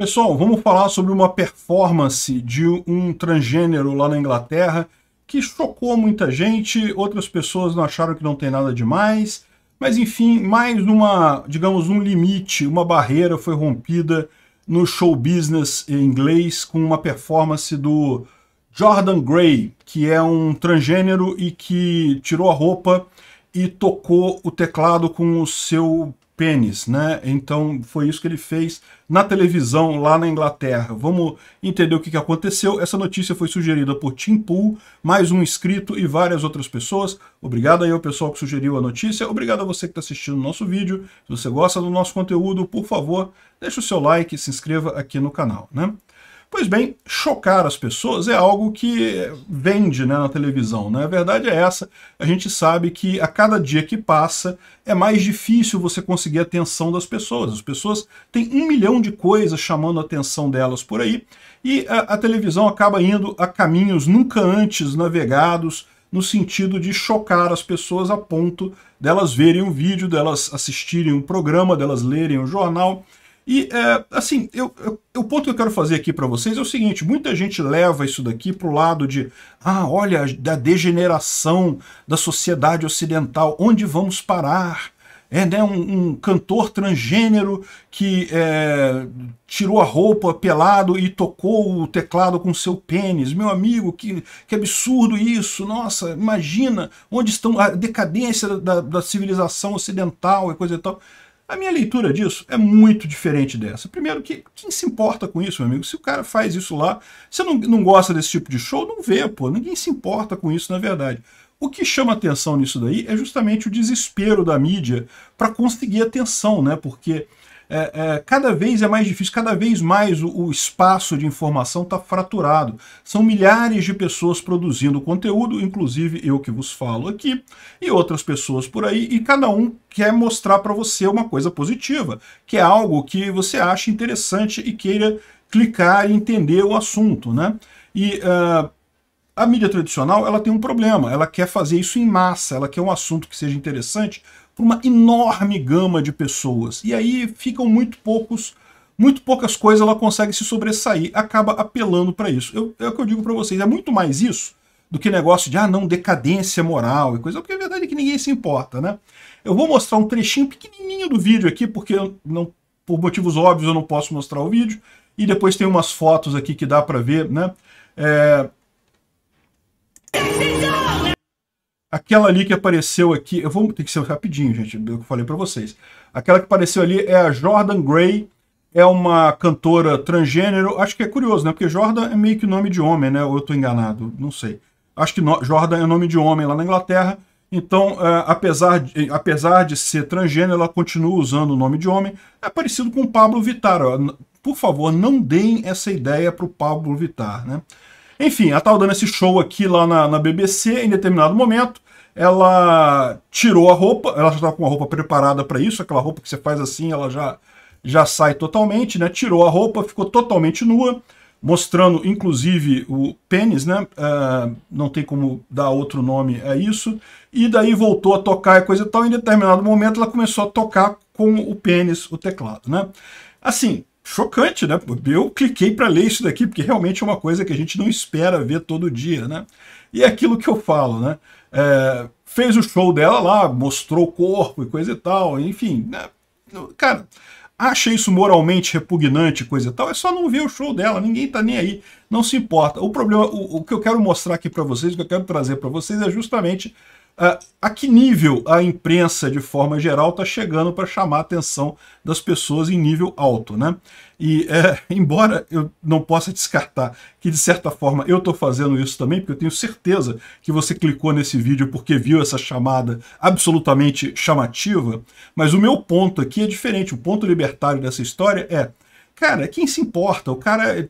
Pessoal, vamos falar sobre uma performance de um transgênero lá na Inglaterra que chocou muita gente, outras pessoas não acharam que não tem nada demais, mas enfim, mais uma, digamos, um limite, uma barreira foi rompida no show business inglês com uma performance do Jordan Gray, que é um transgênero e que tirou a roupa e tocou o teclado com o seu pênis, né? Então foi isso que ele fez na televisão lá na Inglaterra. Vamos entender o que, que aconteceu. Essa notícia foi sugerida por Tim Pool, mais um inscrito e várias outras pessoas. Obrigado aí ao pessoal que sugeriu a notícia. Obrigado a você que está assistindo o nosso vídeo. Se você gosta do nosso conteúdo, por favor, deixa o seu like e se inscreva aqui no canal, né? Pois bem, chocar as pessoas é algo que vende né, na televisão. Né? A verdade é essa. A gente sabe que a cada dia que passa é mais difícil você conseguir a atenção das pessoas. As pessoas têm um milhão de coisas chamando a atenção delas por aí e a, a televisão acaba indo a caminhos nunca antes navegados no sentido de chocar as pessoas a ponto delas verem um vídeo, delas assistirem um programa, delas lerem um jornal e, é, assim, eu, eu, o ponto que eu quero fazer aqui para vocês é o seguinte: muita gente leva isso daqui para o lado de, ah, olha, da degeneração da sociedade ocidental, onde vamos parar? é né, um, um, cantor transgênero que é, tirou a roupa pelado e tocou o teclado com seu pênis. Meu amigo, que, que absurdo isso! Nossa, imagina onde estão a decadência da, da civilização ocidental e coisa e tal. A minha leitura disso é muito diferente dessa. Primeiro, que quem se importa com isso, meu amigo? Se o cara faz isso lá, você não, não gosta desse tipo de show, não vê, pô. Ninguém se importa com isso, na verdade. O que chama atenção nisso daí é justamente o desespero da mídia para conseguir atenção, né? Porque é, é, cada vez é mais difícil, cada vez mais o, o espaço de informação está fraturado. São milhares de pessoas produzindo conteúdo, inclusive eu que vos falo aqui, e outras pessoas por aí, e cada um quer mostrar para você uma coisa positiva, que é algo que você acha interessante e queira clicar e entender o assunto, né? E... Uh, a mídia tradicional ela tem um problema, ela quer fazer isso em massa, ela quer um assunto que seja interessante para uma enorme gama de pessoas. E aí ficam muito poucos, muito poucas coisas ela consegue se sobressair, acaba apelando para isso. Eu, é o que eu digo para vocês, é muito mais isso do que negócio de, ah, não, decadência moral e coisa, porque a verdade é que ninguém se importa, né? Eu vou mostrar um trechinho pequenininho do vídeo aqui, porque não, por motivos óbvios eu não posso mostrar o vídeo, e depois tem umas fotos aqui que dá para ver, né? É, Aquela ali que apareceu aqui, eu vou ter que ser rapidinho, gente, que eu falei para vocês. Aquela que apareceu ali é a Jordan Gray, é uma cantora transgênero. Acho que é curioso, né? Porque Jordan é meio que nome de homem, né? Ou eu estou enganado, não sei. Acho que no... Jordan é nome de homem lá na Inglaterra. Então, é, apesar, de, eh, apesar de ser transgênero, ela continua usando o nome de homem. É parecido com o Pablo Vittar. Por favor, não deem essa ideia para o Pablo Vittar, né? Enfim, ela estava dando esse show aqui lá na, na BBC, em determinado momento, ela tirou a roupa, ela já estava com a roupa preparada para isso, aquela roupa que você faz assim, ela já, já sai totalmente, né? Tirou a roupa, ficou totalmente nua, mostrando inclusive o pênis, né? Uh, não tem como dar outro nome a isso. E daí voltou a tocar e coisa e tal. Em determinado momento ela começou a tocar com o pênis, o teclado, né? Assim, chocante, né? Eu cliquei para ler isso daqui, porque realmente é uma coisa que a gente não espera ver todo dia, né? E é aquilo que eu falo, né? É, fez o show dela lá, mostrou o corpo e coisa e tal, enfim. Né? Cara, acha isso moralmente repugnante, coisa e tal, é só não ver o show dela, ninguém tá nem aí, não se importa. O problema, o, o que eu quero mostrar aqui para vocês, o que eu quero trazer para vocês é justamente Uh, a que nível a imprensa, de forma geral, está chegando para chamar a atenção das pessoas em nível alto, né? E, é, embora eu não possa descartar que, de certa forma, eu estou fazendo isso também, porque eu tenho certeza que você clicou nesse vídeo porque viu essa chamada absolutamente chamativa, mas o meu ponto aqui é diferente. O ponto libertário dessa história é Cara, quem se importa? O cara eh,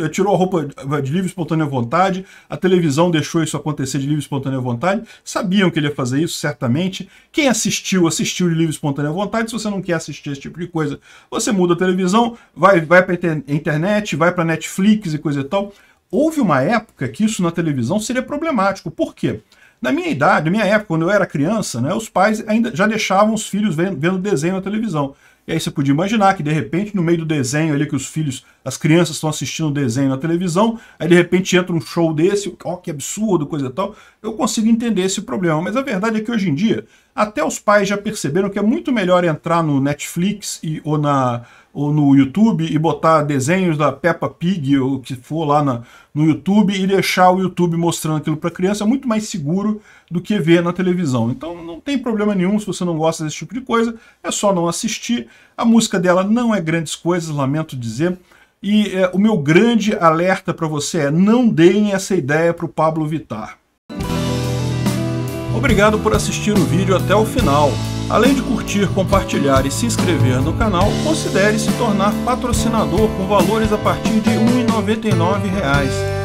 eh, tirou a roupa de livre espontânea vontade, a televisão deixou isso acontecer de livre espontânea vontade, sabiam que ele ia fazer isso, certamente. Quem assistiu, assistiu de livre espontânea vontade. Se você não quer assistir esse tipo de coisa, você muda a televisão, vai, vai para internet, vai para Netflix e coisa e tal. Houve uma época que isso na televisão seria problemático. Por quê? Na minha idade, na minha época, quando eu era criança, né, os pais ainda já deixavam os filhos vendo, vendo desenho na televisão. E aí você podia imaginar que de repente, no meio do desenho ali que os filhos, as crianças estão assistindo o desenho na televisão, aí de repente entra um show desse, ó, oh, que absurdo, coisa e tal. Eu consigo entender esse problema, mas a verdade é que hoje em dia, até os pais já perceberam que é muito melhor entrar no Netflix e, ou, na, ou no YouTube e botar desenhos da Peppa Pig ou o que for lá na, no YouTube e deixar o YouTube mostrando aquilo para a criança, é muito mais seguro do que ver na televisão. Então não tem problema nenhum se você não gosta desse tipo de coisa, é só não assistir a música dela não é grandes coisas, lamento dizer. E é, o meu grande alerta para você é não deem essa ideia para o Pablo Vittar. Obrigado por assistir o vídeo até o final. Além de curtir, compartilhar e se inscrever no canal, considere se tornar patrocinador com valores a partir de R$ 1,99